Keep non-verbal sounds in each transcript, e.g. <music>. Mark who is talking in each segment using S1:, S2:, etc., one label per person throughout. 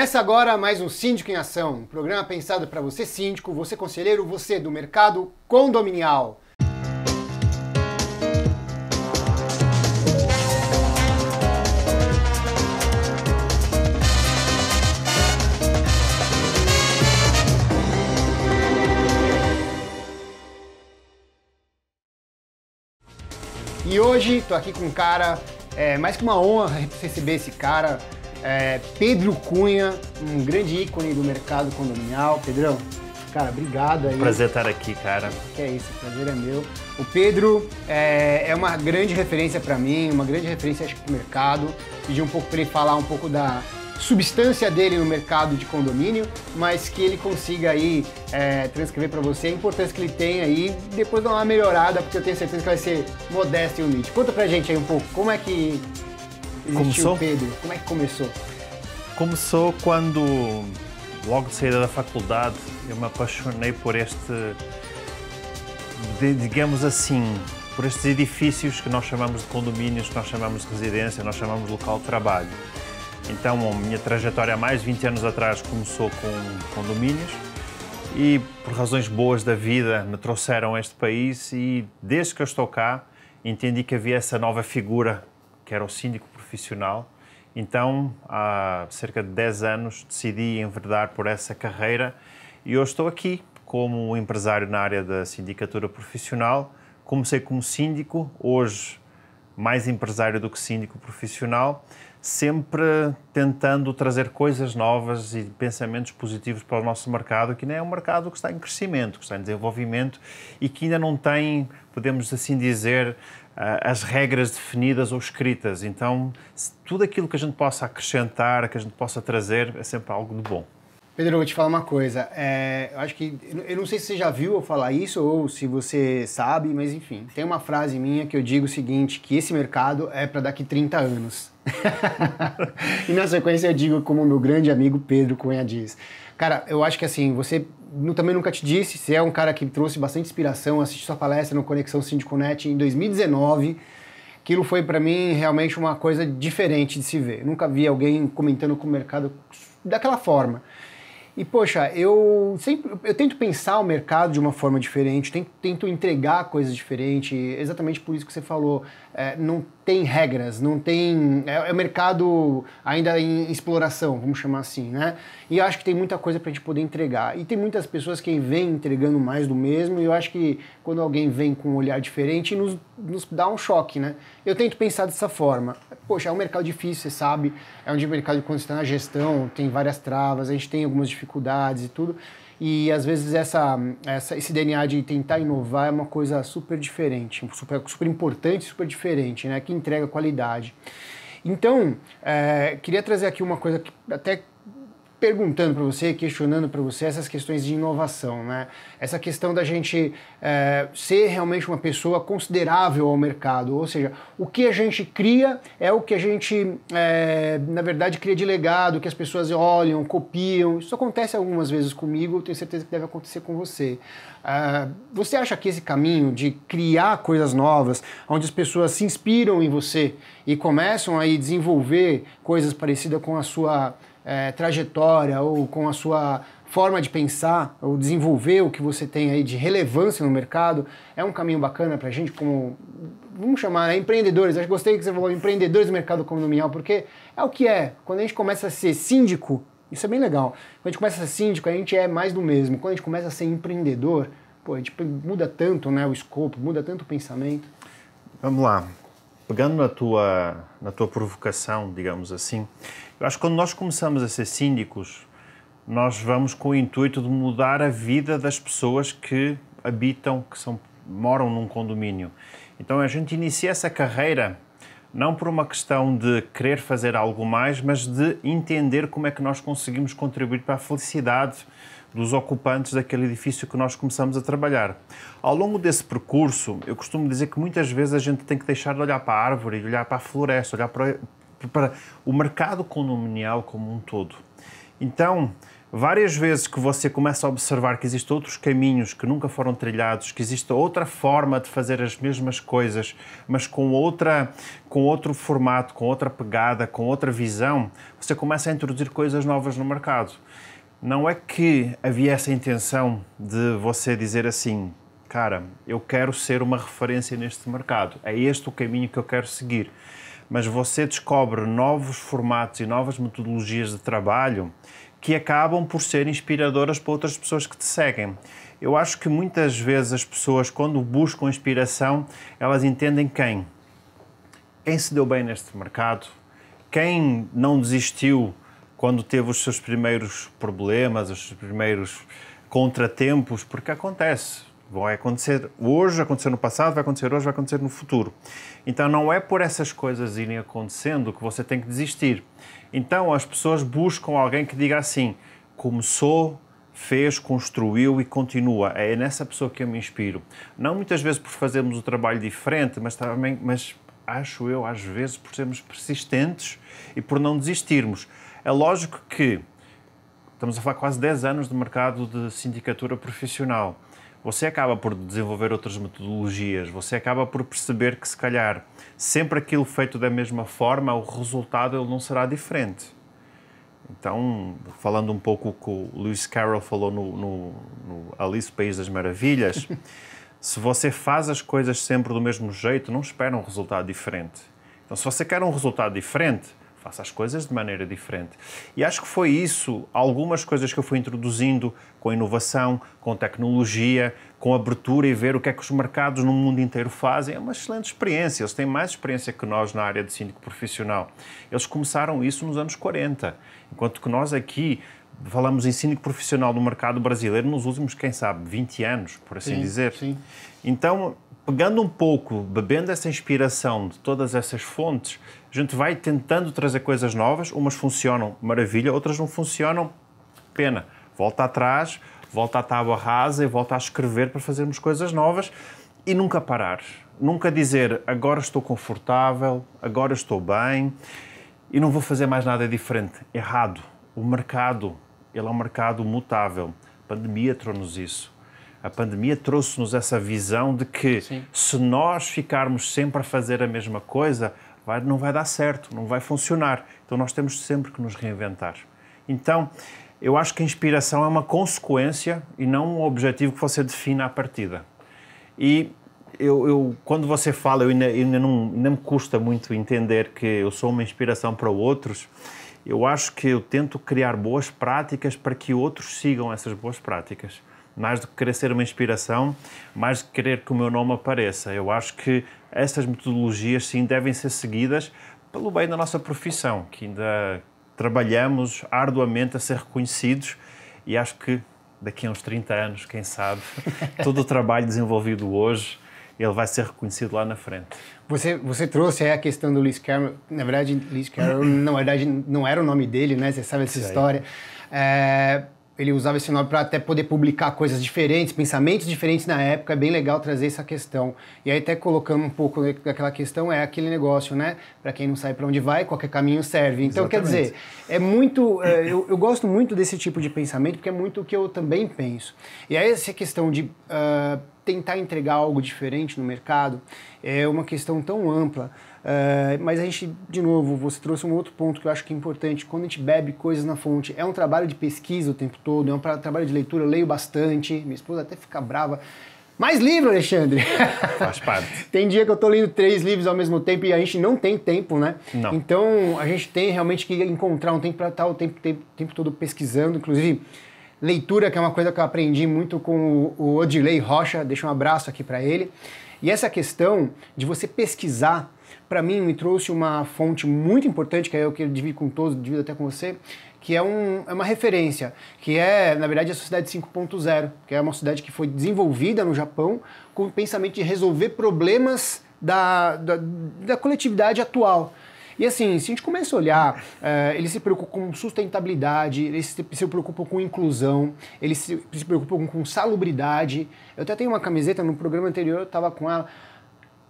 S1: Começa agora mais um Síndico em Ação, um programa pensado para você síndico, você conselheiro, você do mercado condominial. E hoje estou aqui com um cara, é mais que uma honra receber esse cara, é, Pedro Cunha, um grande ícone do mercado condominial. Pedrão, cara, obrigado aí. Prazer
S2: estar aqui, cara.
S1: Que é isso, o prazer é meu. O Pedro é, é uma grande referência para mim, uma grande referência acho para o mercado. Pedi um pouco para ele falar um pouco da substância dele no mercado de condomínio, mas que ele consiga aí é, transcrever para você a importância que ele tem aí, depois dar uma melhorada, porque eu tenho certeza que vai ser modesto e humilde. Conta pra gente aí um pouco como é que começou? Pedro?
S2: Como é que começou? Começou quando, logo de saída da faculdade, eu me apaixonei por este, digamos assim, por estes edifícios que nós chamamos de condomínios, que nós chamamos de residência, nós chamamos de local de trabalho. Então, a minha trajetória há mais de 20 anos atrás começou com condomínios e, por razões boas da vida, me trouxeram a este país e, desde que eu estou cá, entendi que havia essa nova figura, que era o síndico profissional. Então, há cerca de 10 anos, decidi enverdar por essa carreira e hoje estou aqui como empresário na área da sindicatura profissional. Comecei como síndico, hoje mais empresário do que síndico profissional, sempre tentando trazer coisas novas e pensamentos positivos para o nosso mercado, que nem é um mercado que está em crescimento, que está em desenvolvimento e que ainda não tem, podemos assim dizer, eh, as regras definidas ou escritas. Então, tudo aquilo que a gente possa acrescentar, que a gente possa trazer, é sempre algo de bom.
S1: Pedro, eu vou te falar uma coisa. É, eu acho que. Eu não sei se você já viu eu falar isso ou se você sabe, mas enfim. Tem uma frase minha que eu digo o seguinte: que esse mercado é para daqui 30 anos. <laughs> e na sequência eu digo como meu grande amigo Pedro Cunha diz. Cara, eu acho que assim, você também nunca te disse, você é um cara que trouxe bastante inspiração, assisti sua palestra no Conexão Net em 2019 aquilo foi para mim realmente uma coisa diferente de se ver. Eu nunca vi alguém comentando com o mercado daquela forma. E poxa, eu sempre eu tento pensar o mercado de uma forma diferente, tento, tento entregar coisas diferentes, exatamente por isso que você falou é, não tem regras, não tem. É, é mercado ainda em exploração, vamos chamar assim, né? E eu acho que tem muita coisa para a gente poder entregar. E tem muitas pessoas que vêm entregando mais do mesmo, e eu acho que quando alguém vem com um olhar diferente, nos, nos dá um choque, né? Eu tento pensar dessa forma. Poxa, é um mercado difícil, você sabe? É um mercado quando você está na gestão, tem várias travas, a gente tem algumas dificuldades e tudo. E às vezes essa, essa, esse DNA de tentar inovar é uma coisa super diferente, super, super importante, super diferente, né? Que entrega qualidade. Então, é, queria trazer aqui uma coisa que até perguntando para você, questionando para você essas questões de inovação, né? Essa questão da gente é, ser realmente uma pessoa considerável ao mercado, ou seja, o que a gente cria é o que a gente, é, na verdade, cria de legado, que as pessoas olham, copiam. Isso acontece algumas vezes comigo, eu tenho certeza que deve acontecer com você. É, você acha que esse caminho de criar coisas novas, onde as pessoas se inspiram em você e começam a desenvolver coisas parecidas com a sua é, trajetória ou com a sua forma de pensar ou desenvolver o que você tem aí de relevância no mercado, é um caminho bacana para a gente como, vamos chamar, né, empreendedores. Acho gostei que você falou empreendedores do mercado condominial, porque é o que é. Quando a gente começa a ser síndico, isso é bem legal. Quando a gente começa a ser síndico, a gente é mais do mesmo. Quando a gente começa a ser empreendedor, pô, a gente muda tanto né, o escopo, muda
S2: tanto o pensamento. Vamos lá pegando na tua, na tua provocação, digamos assim, eu acho que quando nós começamos a ser síndicos, nós vamos com o intuito de mudar a vida das pessoas que habitam, que são, moram num condomínio. Então a gente inicia essa carreira não por uma questão de querer fazer algo mais, mas de entender como é que nós conseguimos contribuir para a felicidade dos ocupantes daquele edifício que nós começamos a trabalhar. Ao longo desse percurso, eu costumo dizer que muitas vezes a gente tem que deixar de olhar para a árvore, olhar para a floresta, olhar para, para o mercado condominial como um todo. Então, várias vezes que você começa a observar que existem outros caminhos que nunca foram trilhados, que existe outra forma de fazer as mesmas coisas, mas com outra, com outro formato, com outra pegada, com outra visão, você começa a introduzir coisas novas no mercado. Não é que havia essa intenção de você dizer assim, cara, eu quero ser uma referência neste mercado, é este o caminho que eu quero seguir. Mas você descobre novos formatos e novas metodologias de trabalho que acabam por ser inspiradoras para outras pessoas que te seguem. Eu acho que muitas vezes as pessoas, quando buscam inspiração, elas entendem quem? Quem se deu bem neste mercado, quem não desistiu quando teve os seus primeiros problemas, os seus primeiros contratempos, porque acontece. Vai acontecer hoje, aconteceu no passado, vai acontecer hoje, vai acontecer no futuro. Então não é por essas coisas irem acontecendo que você tem que desistir. Então as pessoas buscam alguém que diga assim: começou, fez, construiu e continua. É nessa pessoa que eu me inspiro. Não muitas vezes por fazermos o um trabalho diferente, mas também, mas acho eu às vezes por sermos persistentes e por não desistirmos. É lógico que estamos a falar quase 10 anos de mercado de sindicatura profissional. Você acaba por desenvolver outras metodologias, você acaba por perceber que, se calhar, sempre aquilo feito da mesma forma, o resultado ele não será diferente. Então, falando um pouco com o que o Lewis Carroll falou no, no, no Alice País das Maravilhas, <laughs> se você faz as coisas sempre do mesmo jeito, não espera um resultado diferente. Então, se você quer um resultado diferente, faça as coisas de maneira diferente. E acho que foi isso, algumas coisas que eu fui introduzindo com inovação, com tecnologia, com abertura e ver o que é que os mercados no mundo inteiro fazem. É uma excelente experiência, eles têm mais experiência que nós na área de síndico profissional. Eles começaram isso nos anos 40, enquanto que nós aqui falamos em síndico profissional no mercado brasileiro nos últimos, quem sabe, 20 anos, por assim sim, dizer. Sim. Então, pegando um pouco, bebendo essa inspiração de todas essas fontes, a gente vai tentando trazer coisas novas. Umas funcionam maravilha, outras não funcionam. Pena. Volta atrás, volta à tábua rasa e volta a escrever para fazermos coisas novas e nunca parar. Nunca dizer agora estou confortável, agora estou bem e não vou fazer mais nada diferente. Errado. O mercado, ele é um mercado mutável. A pandemia trouxe-nos isso a pandemia trouxe-nos essa visão de que Sim. se nós ficarmos sempre a fazer a mesma coisa, vai, não vai dar certo, não vai funcionar. Então nós temos sempre que nos reinventar. Então, eu acho que a inspiração é uma consequência e não um objetivo que você defina à partida. E eu, eu, quando você fala, eu ainda, ainda, não, ainda me custa muito entender que eu sou uma inspiração para outros. Eu acho que eu tento criar boas práticas para que outros sigam essas boas práticas mais do que querer ser uma inspiração, mais do que querer que o meu nome apareça. Eu acho que essas metodologias sim devem ser seguidas pelo bem da nossa profissão, que ainda trabalhamos arduamente a ser reconhecidos e acho que daqui a uns 30 anos, quem sabe, <laughs> todo o trabalho desenvolvido hoje ele vai ser reconhecido lá na frente.
S1: Você, você trouxe a questão do Lewis Carroll. Na verdade, Lewis Carroll, na verdade, não era o nome dele, né? Você sabe essa Sei. história. É, ele usava esse nome para até poder publicar coisas diferentes, pensamentos diferentes na época. É bem legal trazer essa questão. E aí até colocando um pouco daquela questão é aquele negócio, né? Para quem não sabe para onde vai, qualquer caminho serve. Então Exatamente. quer dizer, é muito. É, eu, eu, gosto muito desse tipo de pensamento porque é muito o que eu também penso. E aí essa questão de uh, tentar entregar algo diferente no mercado é uma questão tão ampla. É, mas a gente, de novo, você trouxe um outro ponto que eu acho que é importante. Quando a gente bebe coisas na fonte, é um trabalho de pesquisa o tempo todo, é um trabalho de leitura, eu leio bastante, minha esposa até fica brava. Mais livro, Alexandre! Faz parte. <laughs> tem dia que eu estou lendo três livros ao mesmo tempo e a gente não tem tempo, né? Não. Então a gente tem realmente que encontrar um tempo para estar tá o tempo, tempo, tempo, todo pesquisando. Inclusive, leitura, que é uma coisa que eu aprendi muito com o Odilei Rocha, deixa um abraço aqui para ele. E essa questão de você pesquisar para mim, me trouxe uma fonte muito importante, que é o que divido com todos, divido até com você, que é, um, é uma referência, que é, na verdade, a Sociedade 5.0, que é uma sociedade que foi desenvolvida no Japão com o pensamento de resolver problemas da, da, da coletividade atual. E assim, se a gente começa a olhar, eh, eles se preocupam com sustentabilidade, eles se, preocupam com inclusão, eles se, se preocupam com salubridade. Eu até tenho uma camiseta, no programa anterior eu estava com ela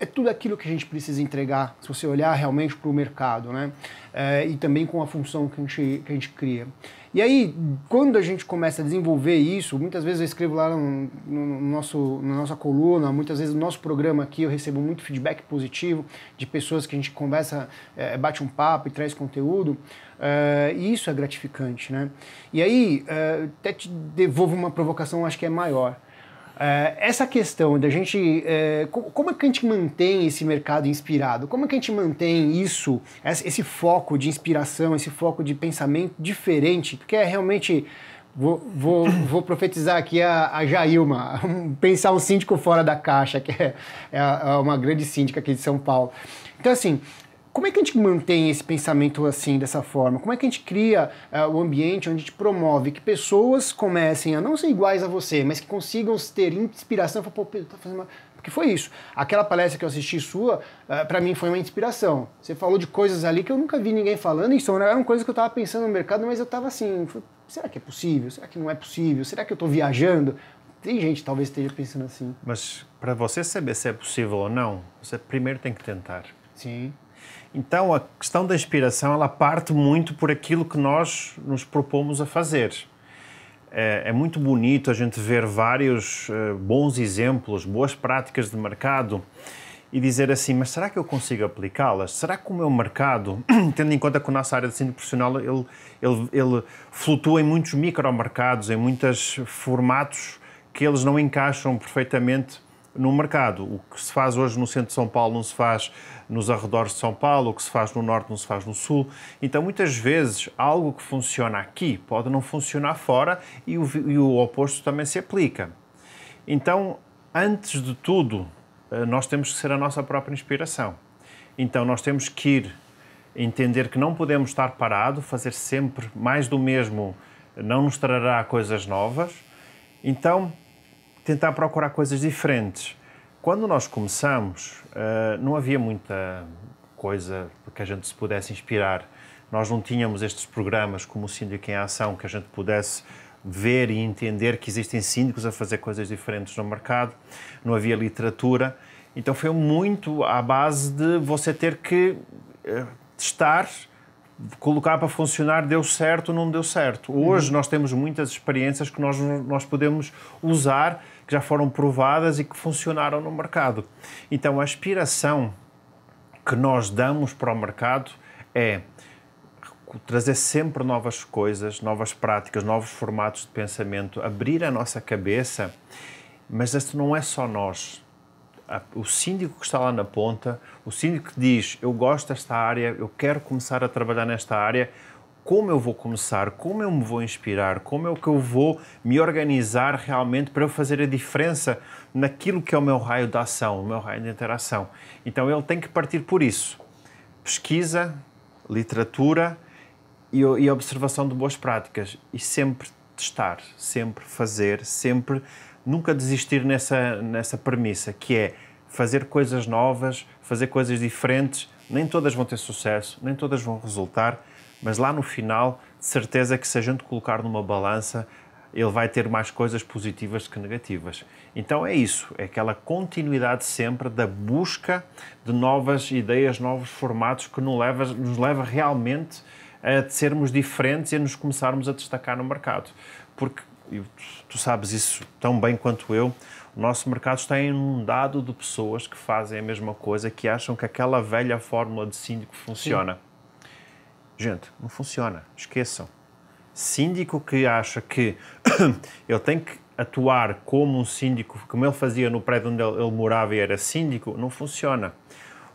S1: é tudo aquilo que a gente precisa entregar, se você olhar realmente para o mercado, né? É, e também com a função que a, gente, que a gente cria. E aí, quando a gente começa a desenvolver isso, muitas vezes eu escrevo lá no, no nosso, na nossa coluna, muitas vezes no nosso programa aqui eu recebo muito feedback positivo de pessoas que a gente conversa, é, bate um papo e traz conteúdo, é, e isso é gratificante, né? E aí, é, até te devolvo uma provocação, acho que é maior. Eh, essa questão da gente. Eh, como é que a gente mantém esse mercado inspirado? Como é que a gente mantém isso, esse foco de inspiração, esse foco de pensamento diferente? Porque é realmente. Vou, vou, vou profetizar aqui a, a Jailma, <laughs> pensar um síndico fora da caixa, que é, é, é uma grande síndica aqui de São Paulo. Então, assim, como é que a gente mantém esse pensamento assim, dessa forma? Como é que a gente cria eh, o uh, ambiente onde a gente promove que pessoas comecem a não ser iguais a você, mas que consigam ter inspiração para, pô, tá fazendo uma... Porque foi isso. Aquela palestra que eu assisti sua, uh, eh, para mim foi uma inspiração. Você falou de coisas ali que eu nunca vi ninguém falando, e são, eram coisas que eu estava pensando no mercado, mas eu estava assim, será que é possível? Será que não é possível? Será
S2: que eu estou viajando? Tem gente que talvez esteja pensando assim. Mas para você saber se é possível ou não, você primeiro tem que tentar. Sim. Então, a questão da inspiração, ela parte muito por aquilo que nós nos propomos a fazer. É, é muito bonito a gente ver vários uh, bons exemplos, boas práticas de mercado e dizer assim, mas será que eu consigo aplicá-las? Será que o meu mercado, <clears throat> tendo em conta que a nossa área de ensino profissional, ele, ele, ele flutua em muitos micromercados, em muitos formatos que eles não encaixam perfeitamente no mercado. O que se faz hoje no centro de São Paulo não se faz nos arredores de São Paulo, o que se faz no norte não se faz no sul. Então, muitas vezes, algo que funciona aqui pode não funcionar fora e o, e o oposto também se aplica. Então, antes de tudo, eh, nós temos que ser a nossa própria inspiração. Então, nós temos que ir entender que não podemos estar parado, fazer sempre mais do mesmo não nos trará coisas novas. Então, tentar procurar coisas diferentes. Quando nós começamos, uh, não havia muita coisa que a gente se pudesse inspirar. Nós não tínhamos estes programas como o Síndico em Ação, que a gente pudesse ver e entender que existem síndicos a fazer coisas diferentes no mercado. Não havia literatura. Então foi muito à base de você ter que uh, testar, colocar para funcionar, deu certo ou não deu certo. Hoje uhum. nós temos muitas experiências que nós, nós podemos usar que já foram provadas e que funcionaram no mercado. Então, a aspiração que nós damos para o mercado é trazer sempre novas coisas, novas práticas, novos formatos de pensamento, abrir a nossa cabeça. Mas este não é só nós. O síndico que está lá na ponta, o síndico que diz: Eu gosto desta área, eu quero começar a trabalhar nesta área, como eu vou começar, como eu me vou inspirar, como é que eu vou me organizar realmente para eu fazer a diferença naquilo que é o meu raio de ação, o meu raio de interação. Então ele tem que partir por isso. Pesquisa, literatura e, e observação de boas práticas e sempre testar, sempre fazer, sempre nunca desistir nessa nessa premissa que é fazer coisas novas, fazer coisas diferentes. Nem todas vão ter sucesso, nem todas vão resultar, mas lá no final, de certeza que se a gente colocar numa balança, ele vai ter mais coisas positivas que negativas. Então é isso, é aquela continuidade sempre da busca de novas ideias, novos formatos que nos leva, nos leva realmente a sermos diferentes e a nos começarmos a destacar no mercado. Porque tu sabes isso tão bem quanto eu, o nosso mercado está inundado de pessoas que fazem a mesma coisa, que acham que aquela velha fórmula de síndico funciona. Sim. Gente, não funciona. Esqueçam. Síndico que acha que <coughs> ele tem que atuar como um síndico, como ele fazia no prédio onde ele, ele morava e era síndico, não funciona.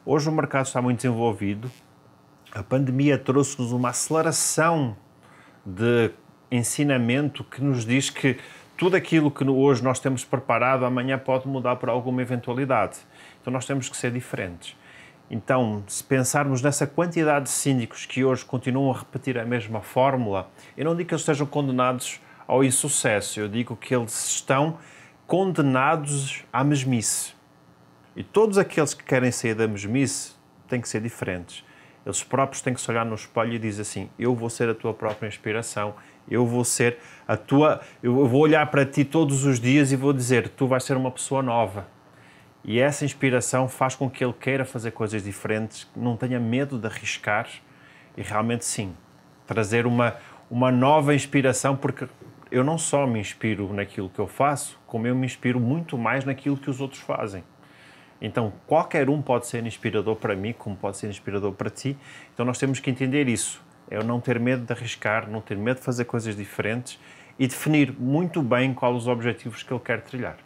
S2: Hoje o mercado está muito desenvolvido. A pandemia trouxe-nos uma aceleração de ensinamento que nos diz que tudo aquilo que hoje nós temos preparado amanhã pode mudar por alguma eventualidade. Então nós temos que ser diferentes. Então, se pensarmos nessa quantidade de síndicos que hoje continuam a repetir a mesma fórmula, eu não digo que eles estejam condenados ao insucesso, eu digo que eles estão condenados à mesmice. E todos aqueles que querem sair da mesmice têm que ser diferentes. Eles próprios têm que se olhar no espelho e dizer assim: Eu vou ser a tua própria inspiração, eu vou ser a tua. Eu vou olhar para ti todos os dias e vou dizer: Tu vais ser uma pessoa nova e essa inspiração faz com que ele queira fazer coisas diferentes, não tenha medo de arriscar e realmente sim, trazer uma, uma nova inspiração, porque eu não só me inspiro naquilo que eu faço, como eu me inspiro muito mais naquilo que os outros fazem. Então, qualquer um pode ser inspirador para mim, como pode ser inspirador para ti. Então, nós temos que entender isso. É não ter medo de arriscar, não ter medo de fazer coisas diferentes e definir muito bem quais os objetivos que ele quer trilhar.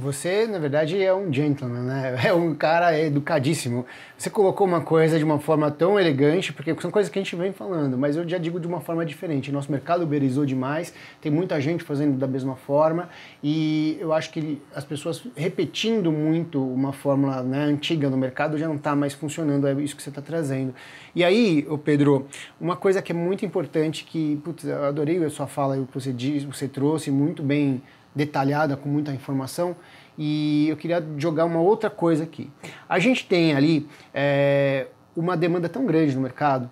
S1: Você, na verdade, é um gentleman, né? <laughs> É um cara educadíssimo. Você colocou uma coisa de uma forma tão elegante, porque são coisas que a gente vem falando, mas eu já digo de uma forma diferente. Nosso mercado uberizou demais, tem muita gente fazendo da mesma forma, e eu acho que as pessoas repetindo muito uma fórmula né, antiga no mercado já não está mais funcionando, é isso que você está trazendo. E aí, ô Pedro, uma coisa que é muito importante, que, putz, eu adorei a sua fala, o que você, disse, você trouxe muito bem detalhada, com muita informação. E eu queria jogar uma outra coisa aqui. A gente tem ali é, uma demanda tão grande no mercado,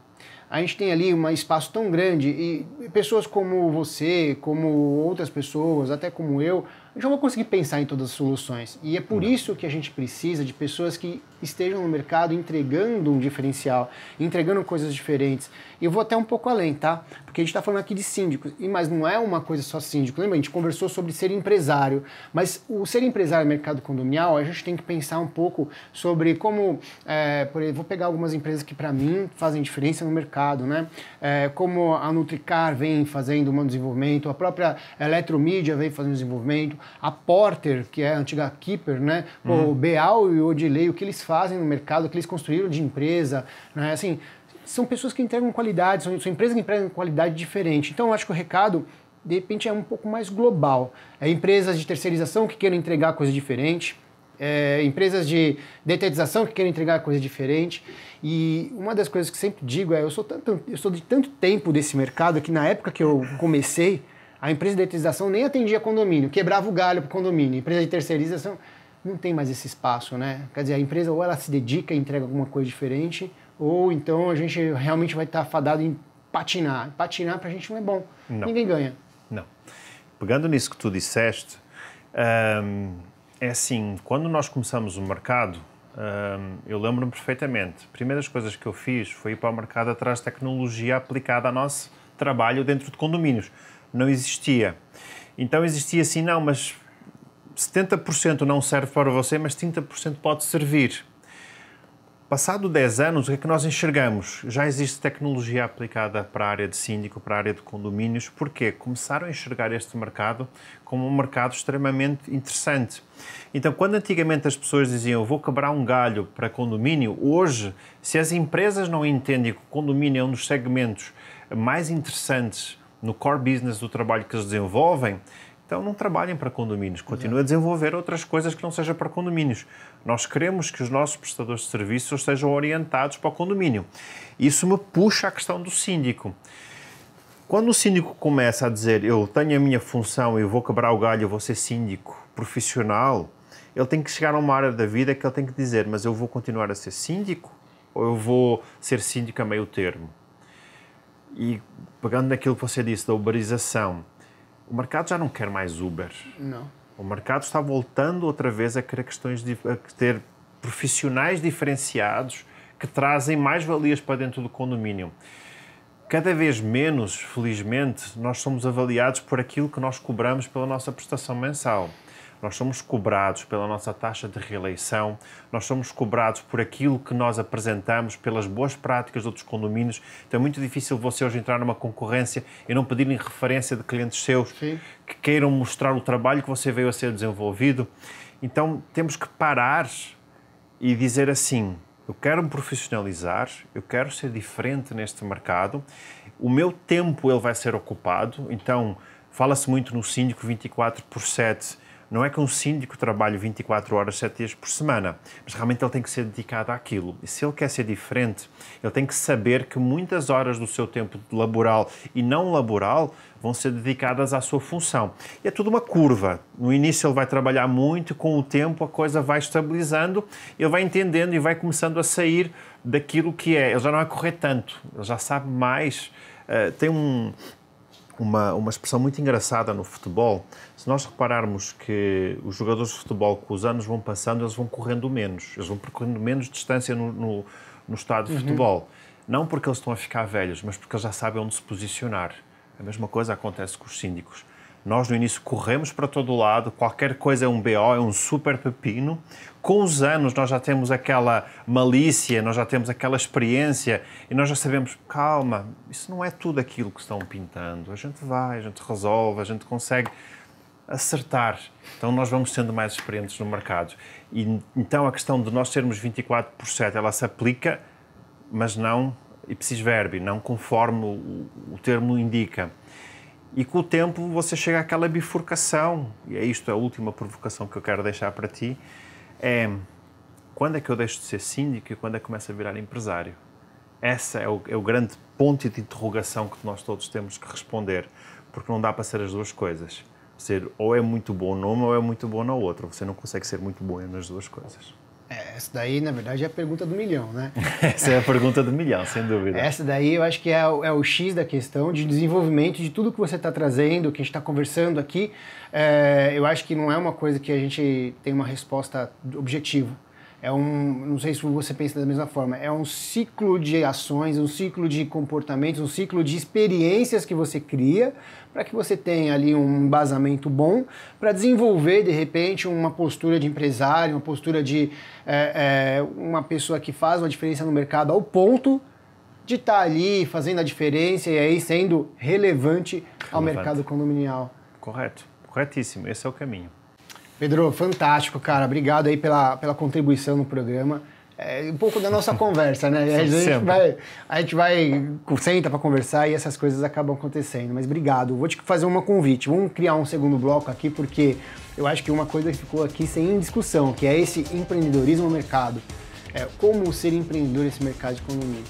S1: a gente tem ali um espaço tão grande e pessoas como você, como outras pessoas, até como eu, a gente não vai conseguir pensar em todas as soluções. E é por uhum. isso que a gente precisa de pessoas que estejam no mercado entregando um diferencial, entregando coisas diferentes. E eu vou até um pouco além, tá? Porque a gente está falando aqui de síndicos, mas não é uma coisa só síndico. Lembra, a gente conversou sobre ser empresário, mas o ser empresário no mercado condominial, a gente tem que pensar um pouco sobre como, é, por exemplo, vou pegar algumas empresas que para mim fazem diferença no mercado, né? É, como a Nutricar vem fazendo um desenvolvimento, a própria Eletromídia vem fazendo desenvolvimento, a Porter, que é a antiga Keeper, né? Uhum. O Beal e o Odilei, o que eles fazem no mercado, que eles construíram de empresa, né? assim, são pessoas que entregam qualidade, são, são empresas que entregam qualidade diferente. Então, eu acho que o recado de repente é um pouco mais global. É empresas de terceirização que querem entregar coisa diferente, é, empresas de detetização que querem entregar coisa diferente. E uma das coisas que sempre digo é, eu sou, tanto, eu sou de tanto tempo desse mercado que na época que eu comecei, a empresa de detetização nem atendia condomínio, quebrava o galho para o condomínio. A empresa de terceirização não tem mais esse espaço, né? Quer dizer, a empresa ou ela se dedica e entrega alguma coisa diferente, ou então a gente realmente vai estar fadado em patinar. Patinar para a gente não é bom. Não. Ninguém ganha.
S2: Não. Pegando nisso que tu disseste, hum, é assim, quando nós começamos o mercado, hum, eu lembro-me perfeitamente. Primeiras coisas que eu fiz foi ir para o mercado atrás de tecnologia aplicada ao nosso trabalho dentro de condomínios. Não existia. Então existia assim, não, mas 70% não serve para você, mas 30% pode servir. Passado 10 anos, o que é que nós enxergamos? Já existe tecnologia aplicada para a área de síndico, para a área de condomínios, porque começaram a enxergar este mercado como um mercado extremamente interessante. Então, quando antigamente as pessoas diziam vou quebrar um galho para condomínio, hoje, se as empresas não entendem que o condomínio é um dos segmentos mais interessantes no core business do trabalho que eles desenvolvem, então não trabalhem para condomínios, continuem a desenvolver outras coisas que não seja para condomínios. Nós queremos que os nossos prestadores de serviços sejam orientados para o condomínio. Isso me puxa à questão do síndico. Quando o síndico começa a dizer eu tenho a minha função, eu vou quebrar o galho, eu vou ser síndico profissional, ele tem que chegar a uma área da vida que ele tem que dizer mas eu vou continuar a ser síndico ou eu vou ser síndico a meio termo? E pegando naquilo que você disse da uberização, o mercado já não quer mais Uber. Não. O mercado está voltando outra vez a querer questões de a ter profissionais diferenciados que trazem mais valias para dentro do condomínio. Cada vez menos, felizmente, nós somos avaliados por aquilo que nós cobramos pela nossa prestação mensal nós somos cobrados pela nossa taxa de reeleição, nós somos cobrados por aquilo que nós apresentamos, pelas boas práticas de outros condomínios. Então é muito difícil você hoje entrar numa concorrência e não pedirem referência de clientes seus Sim. que queiram mostrar o trabalho que você veio a ser desenvolvido. Então temos que parar e dizer assim: eu quero me profissionalizar, eu quero ser diferente neste mercado, o meu tempo ele vai ser ocupado, então fala-se muito no síndico 24 por 7 não é que um síndico trabalhe 24 horas, 7 dias por semana, mas realmente ele tem que ser dedicado àquilo. E se ele quer ser diferente, ele tem que saber que muitas horas do seu tempo laboral e não laboral vão ser dedicadas à sua função. E é tudo uma curva. No início ele vai trabalhar muito, com o tempo a coisa vai estabilizando, ele vai entendendo e vai começando a sair daquilo que é. Ele já não vai correr tanto, ele já sabe mais. Uh, tem um, uma, uma expressão muito engraçada no futebol. Se nós repararmos que os jogadores de futebol, com os anos vão passando, eles vão correndo menos, eles vão percorrendo menos distância no, no, no estado de uhum. futebol. Não porque eles estão a ficar velhos, mas porque eles já sabem onde se posicionar. A mesma coisa acontece com os síndicos. Nós no início corremos para todo lado, qualquer coisa é um BO, é um super pepino. Com os anos nós já temos aquela malícia, nós já temos aquela experiência e nós já sabemos, calma, isso não é tudo aquilo que estão pintando. A gente vai, a gente resolve, a gente consegue acertar. Então nós vamos sendo mais experientes no mercado. E então a questão de nós sermos 24 por 7, ela se aplica, mas não ipsis verbi, não conforme o, o termo indica. E com o tempo você chega àquela bifurcação, e é isto é a última provocação que eu quero deixar para ti, é quando é que eu deixo de ser síndico e quando é que começo a virar empresário? Essa é o, é o grande ponto de interrogação que nós todos temos que responder, porque não dá para ser as duas coisas. Ser ou é muito bom numa ou é muito bom na outra. Você não consegue ser muito bom nas duas coisas.
S1: É, essa daí, na verdade, é a pergunta do milhão, né? <laughs>
S2: essa é a pergunta do milhão, sem dúvida. Essa daí eu
S1: acho que é, é o X da questão de desenvolvimento de tudo que você está trazendo, que a gente está conversando aqui. É, eu acho que não é uma coisa que a gente tem uma resposta objetiva é um, não sei se você pensa da mesma forma, é um ciclo de ações, um ciclo de comportamentos, um ciclo de experiências que você cria para que você tenha ali um embasamento bom para desenvolver de repente uma postura de empresário, uma postura de é, é, uma pessoa que faz uma diferença no mercado ao ponto de estar tá ali fazendo a diferença e aí sendo relevante ao relevante. mercado condominial.
S2: Correto, corretíssimo, esse é o caminho.
S1: Pedro, fantástico, cara. Obrigado aí pela, pela contribuição no programa. É um pouco da nossa conversa, né? A gente, vai, a gente vai, senta para conversar e essas coisas acabam acontecendo. Mas obrigado. Vou te fazer um convite. Vamos criar um segundo bloco aqui, porque eu acho que uma coisa que ficou aqui sem discussão, que é esse empreendedorismo no mercado. É, como ser empreendedor nesse mercado de economia.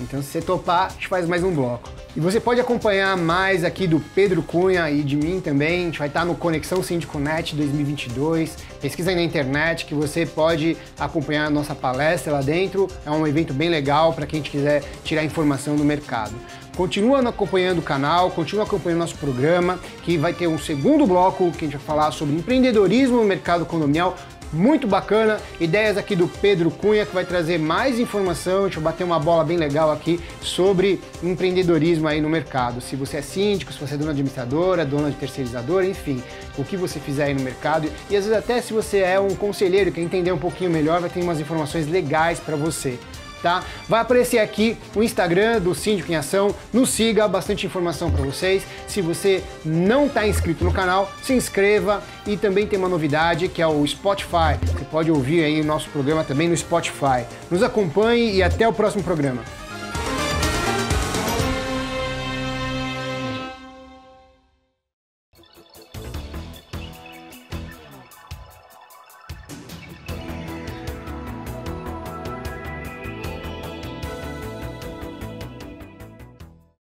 S1: Então, se você topar, a gente faz mais um bloco. E você pode acompanhar mais aqui do Pedro Cunha e de mim também. A gente vai estar no Conexão Síndiconet 2022. Pesquisa aí na internet que você pode acompanhar a nossa palestra lá dentro. É um evento bem legal para quem quiser tirar informação do mercado. Continua acompanhando o canal, continua acompanhando nosso programa, que vai ter um segundo bloco que a gente vai falar sobre empreendedorismo no mercado condominial muito bacana. Ideias aqui do Pedro Cunha, que vai trazer mais informação. Deixa eu bater uma bola bem legal aqui sobre empreendedorismo aí no mercado. Se você é síndico, se você é dona administradora, dona de terceirizadora, enfim, o que você fizer aí no mercado. E às vezes até se você é um conselheiro que entender um pouquinho melhor, vai ter umas informações legais para você tá? Vai aparecer aqui o Instagram do Síndico em Ação, nos siga, bastante informação para vocês. Se você não está inscrito no canal, se inscreva e também tem uma novidade que é o Spotify. Você pode ouvir aí o nosso programa também no Spotify. Nos acompanhe e até o próximo programa.